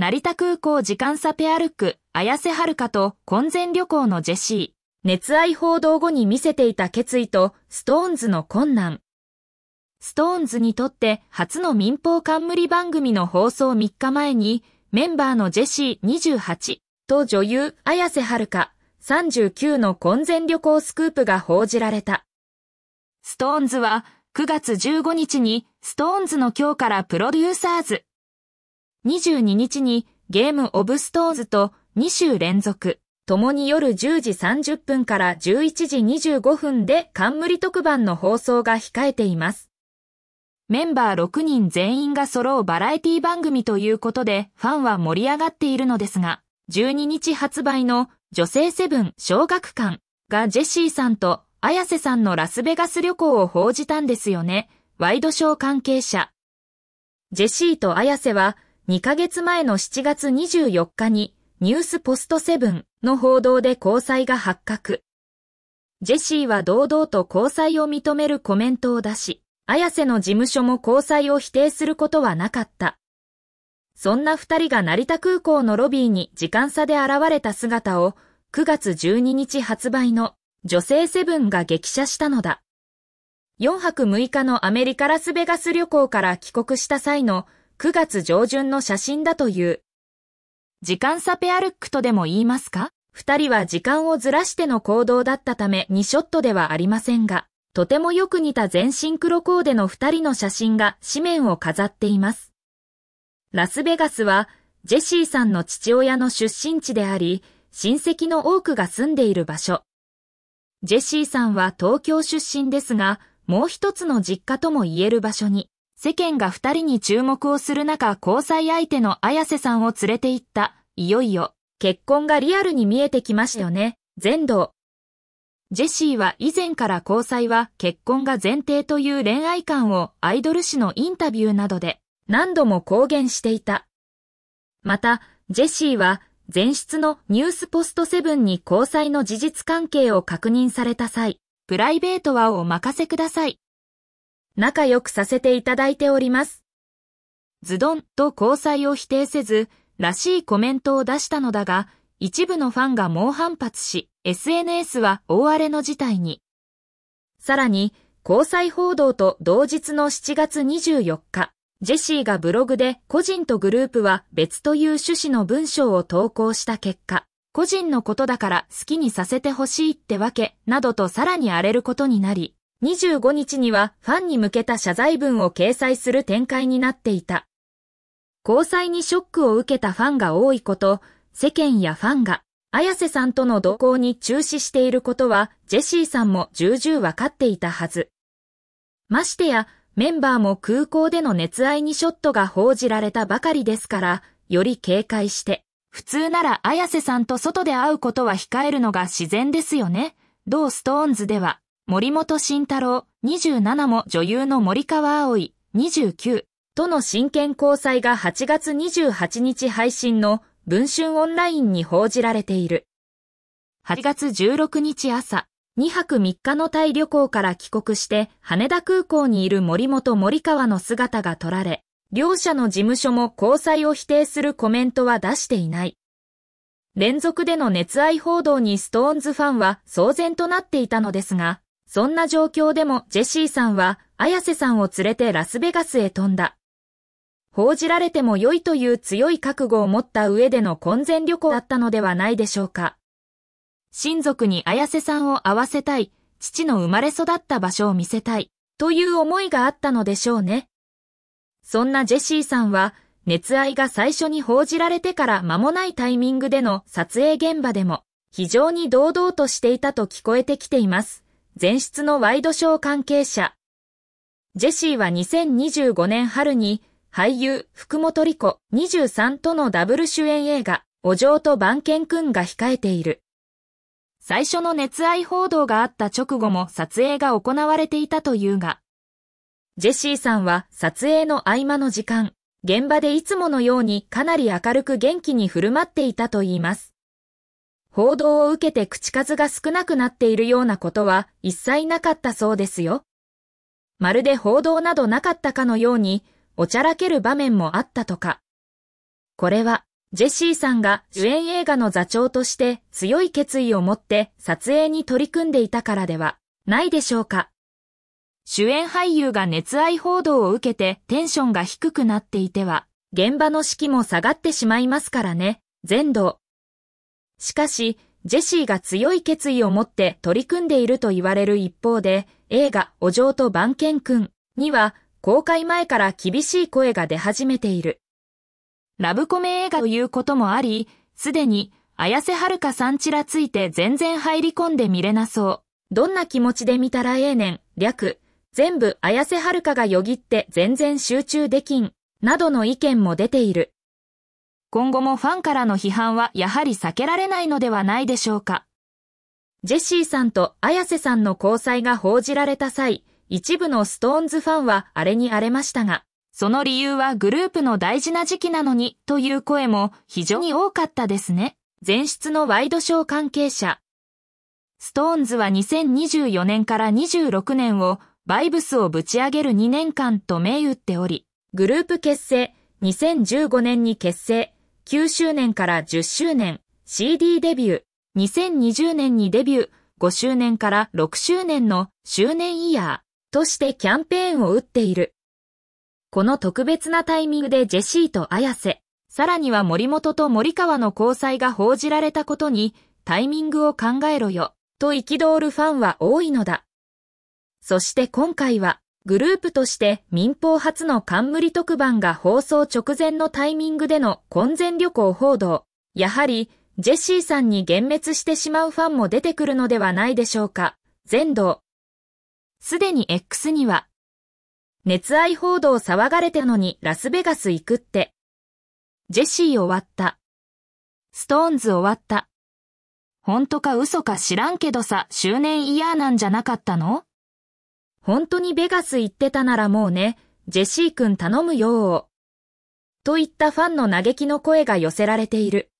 成田空港時間差ペアルック、綾瀬はるかと婚前旅行のジェシー。熱愛報道後に見せていた決意と、ストーンズの困難。ストーンズにとって初の民放冠番組の放送3日前に、メンバーのジェシー28と女優綾瀬はるか39の婚前旅行スクープが報じられた。ストーンズは9月15日にストーンズの今日からプロデューサーズ22日にゲームオブストーズと2週連続、共に夜10時30分から11時25分で冠特番の放送が控えています。メンバー6人全員が揃うバラエティ番組ということでファンは盛り上がっているのですが、12日発売の女性セブン小学館がジェシーさんと綾瀬さんのラスベガス旅行を報じたんですよね。ワイドショー関係者。ジェシーと綾瀬は2ヶ月前の7月24日にニュースポストセブンの報道で交際が発覚。ジェシーは堂々と交際を認めるコメントを出し、綾瀬の事務所も交際を否定することはなかった。そんな二人が成田空港のロビーに時間差で現れた姿を9月12日発売の女性セブンが激写したのだ。4泊6日のアメリカラスベガス旅行から帰国した際の9月上旬の写真だという。時間差ペアルックとでも言いますか二人は時間をずらしての行動だったため2ショットではありませんが、とてもよく似た全身黒コーデの二人の写真が紙面を飾っています。ラスベガスは、ジェシーさんの父親の出身地であり、親戚の多くが住んでいる場所。ジェシーさんは東京出身ですが、もう一つの実家とも言える場所に、世間が二人に注目をする中、交際相手の綾瀬さんを連れて行った。いよいよ、結婚がリアルに見えてきましたよね。全道。ジェシーは以前から交際は結婚が前提という恋愛観をアイドル誌のインタビューなどで何度も公言していた。また、ジェシーは前室のニュースポストセブンに交際の事実関係を確認された際、プライベートはお任せください仲良くさせていただいております。ズドンと交際を否定せず、らしいコメントを出したのだが、一部のファンが猛反発し、SNS は大荒れの事態に。さらに、交際報道と同日の7月24日、ジェシーがブログで個人とグループは別という趣旨の文章を投稿した結果、個人のことだから好きにさせてほしいってわけ、などとさらに荒れることになり、25日にはファンに向けた謝罪文を掲載する展開になっていた。交際にショックを受けたファンが多いこと、世間やファンが、綾瀬さんとの同行に中止していることは、ジェシーさんも重々わかっていたはず。ましてや、メンバーも空港での熱愛にショットが報じられたばかりですから、より警戒して、普通なら綾瀬さんと外で会うことは控えるのが自然ですよね。同ストーンズでは、森本慎太郎27も女優の森川葵29との真剣交際が8月28日配信の文春オンラインに報じられている。8月16日朝、2泊3日のタイ旅行から帰国して羽田空港にいる森本森川の姿が撮られ、両者の事務所も交際を否定するコメントは出していない。連続での熱愛報道にストーンズファンは騒然となっていたのですが、そんな状況でもジェシーさんは綾瀬さんを連れてラスベガスへ飛んだ。報じられても良いという強い覚悟を持った上での婚前旅行だったのではないでしょうか。親族に綾瀬さんを会わせたい、父の生まれ育った場所を見せたい、という思いがあったのでしょうね。そんなジェシーさんは、熱愛が最初に報じられてから間もないタイミングでの撮影現場でも、非常に堂々としていたと聞こえてきています。前室のワイドショー関係者。ジェシーは2025年春に俳優福本莉子23とのダブル主演映画お嬢と番犬くんが控えている。最初の熱愛報道があった直後も撮影が行われていたというが、ジェシーさんは撮影の合間の時間、現場でいつものようにかなり明るく元気に振る舞っていたといいます。報道を受けて口数が少なくなっているようなことは一切なかったそうですよ。まるで報道などなかったかのように、おちゃらける場面もあったとか。これは、ジェシーさんが主演映画の座長として強い決意を持って撮影に取り組んでいたからではないでしょうか。主演俳優が熱愛報道を受けてテンションが低くなっていては、現場の士気も下がってしまいますからね、全道。しかし、ジェシーが強い決意を持って取り組んでいると言われる一方で、映画お嬢と番犬くんには公開前から厳しい声が出始めている。ラブコメ映画ということもあり、すでに綾瀬はるかさんちらついて全然入り込んで見れなそう。どんな気持ちで見たらええねん、略。全部綾瀬はるかがよぎって全然集中できん、などの意見も出ている。今後もファンからの批判はやはり避けられないのではないでしょうか。ジェシーさんと綾瀬さんの交際が報じられた際、一部のストーンズファンはあれに荒れましたが、その理由はグループの大事な時期なのにという声も非常に多かったですね。前室のワイドショー関係者。ストーンズは2024年から26年をバイブスをぶち上げる2年間と銘打っており、グループ結成、2015年に結成、9周年から10周年、CD デビュー、2020年にデビュー、5周年から6周年の周年イヤーとしてキャンペーンを打っている。この特別なタイミングでジェシーと綾瀬、さらには森本と森川の交際が報じられたことに、タイミングを考えろよ、と憤るファンは多いのだ。そして今回は、グループとして民放初の冠特番が放送直前のタイミングでの婚前旅行報道。やはり、ジェシーさんに幻滅してしまうファンも出てくるのではないでしょうか。全道。すでに X には、熱愛報道騒がれてのにラスベガス行くって。ジェシー終わった。ストーンズ終わった。本当か嘘か知らんけどさ、周年イヤーなんじゃなかったの本当にベガス行ってたならもうね、ジェシー君頼むよといったファンの嘆きの声が寄せられている。